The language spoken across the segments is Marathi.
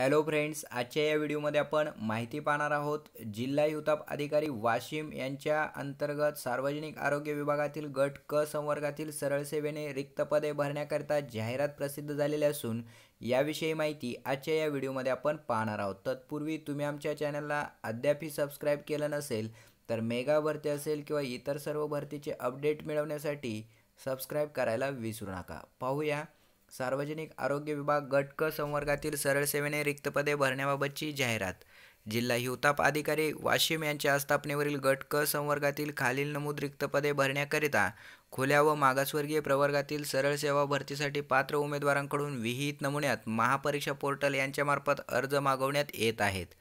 हॅलो फ्रेंड्स आजच्या या व्हिडिओमध्ये आपण माहिती पाहणार आहोत जिल्हा युताप अधिकारी वाशिम यांच्या अंतर्गत सार्वजनिक आरोग्य विभागातील गट क संवर्गातील सरळसेवेने रिक्त पदे भरण्याकरिता जाहिरात प्रसिद्ध झालेली असून याविषयी माहिती आजच्या या व्हिडिओमध्ये आपण पाहणार आहोत तत्पूर्वी तुम्ही आमच्या चॅनलला अद्यापही सबस्क्राईब केलं नसेल तर मेगा भरती असेल किंवा इतर सर्व भरतीचे अपडेट मिळवण्यासाठी सबस्क्राईब करायला विसरू नका पाहूया सार्वजनिक आरोग्य विभाग गट क संवर्गातील सरळ सेवेने रिक्त पदे भरण्याबाबतची जाहिरात जिल्हा हिवताप अधिकारी वाशिम यांच्या आस्थापनेवरील गट क संवर्गातील खालील नमूद रिक्त पदे भरण्याकरिता खुल्या व मागासवर्गीय प्रवर्गातील सरळ सेवा भरतीसाठी पात्र उमेदवारांकडून विहित नमुन्यात महापरीक्षा पोर्टल यांच्यामार्फत अर्ज मागवण्यात येत आहेत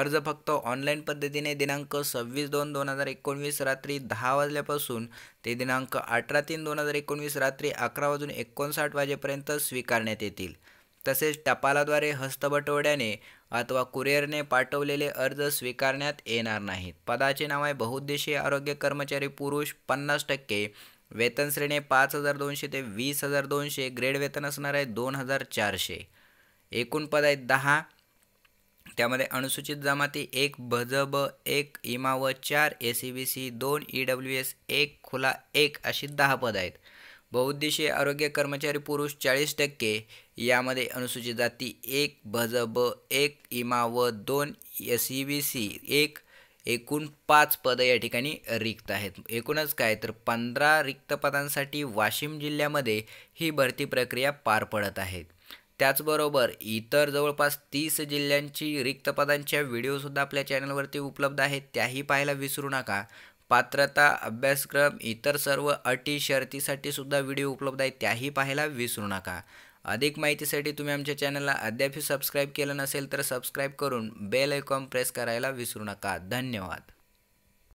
अर्ज फक्त ऑनलाईन पद्धतीने दिनांक सव्वीस दोन दोन हजार एकोणवीस रात्री दहा वाजल्यापासून ते दिनांक अठरा तीन दोन हजार एकोणवीस रात्री अकरा वाजून एकोणसाठ वाजेपर्यंत स्वीकारण्यात येतील तसेच टपालाद्वारे हस्तबटवड्याने अथवा कुरिअरने पाठवलेले अर्ज स्वीकारण्यात येणार नाहीत पदाचे नाव आहे बहुद्देशीय आरोग्य कर्मचारी पुरुष पन्नास टक्के वेतन श्रेणी पाच हजार दोनशे ते वीस हजार दोनशे ग्रेड वेतन असणार आहे दोन हजार चारशे एकूण पद आहेत दहा त्यामध्ये अनुसूचित जमाती एक भजब एक इमा व चार ए सी बी सी दोन ई डब्ल्यू एस एक खुला एक अशी दहा पद आहेत बहुद्देशीय आरोग्य कर्मचारी पुरुष चाळीस टक्के यामध्ये अनुसूचित जाती एक भजब एक इमा व दोन ए सी बी सी एक एकूण पाच पदं या ठिकाणी रिक्त आहेत एकूणच काय तर पंधरा रिक्त पदांसाठी वाशिम जिल्ह्यामध्ये ही भरती प्रक्रिया पार पडत आहे त्याचबरोबर इतर जवळपास तीस जिल्ह्यांची रिक्त पदांच्या व्हिडिओसुद्धा आपल्या चॅनलवरती उपलब्ध आहेत त्याही पाहायला विसरू नका पात्रता अभ्यासक्रम इतर सर्व अटी शर्तीसाठीसुद्धा सुद्धा व्हिडिओ उपलब्ध आहेत त्याही पाहायला विसरू नका अधिक माहितीसाठी तुम्ही आमच्या चॅनलला अद्यापही सबस्क्राईब केलं नसेल तर सबस्क्राईब करून बेल आयकॉन प्रेस करायला विसरू नका धन्यवाद